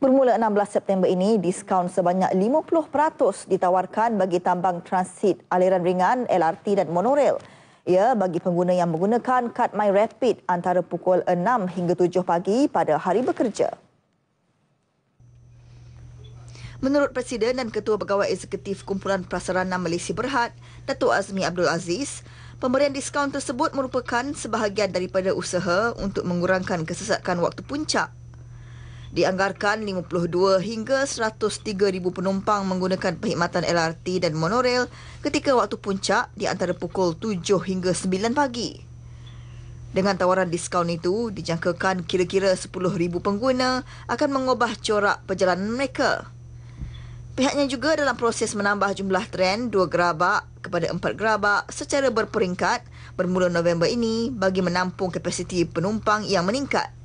Bermula 16 September ini, diskaun sebanyak 50% ditawarkan bagi tambang transit aliran ringan, LRT dan monorail. Ia bagi pengguna yang menggunakan kad Rapid antara pukul 6 hingga 7 pagi pada hari bekerja. Menurut Presiden dan Ketua Pegawai Eksekutif Kumpulan Prasarana Malaysia Berhad, Datuk Azmi Abdul Aziz, pemberian diskaun tersebut merupakan sebahagian daripada usaha untuk mengurangkan kesesakan waktu puncak dianggarkan 52 hingga 103 ribu penumpang menggunakan perkhidmatan LRT dan monorail ketika waktu puncak di antara pukul 7 hingga 9 pagi. Dengan tawaran diskaun itu, dijangkakan kira-kira 10 ribu pengguna akan mengubah corak perjalanan mereka. Pihaknya juga dalam proses menambah jumlah tren 2 gerabak kepada 4 gerabak secara berperingkat bermula November ini bagi menampung kapasiti penumpang yang meningkat.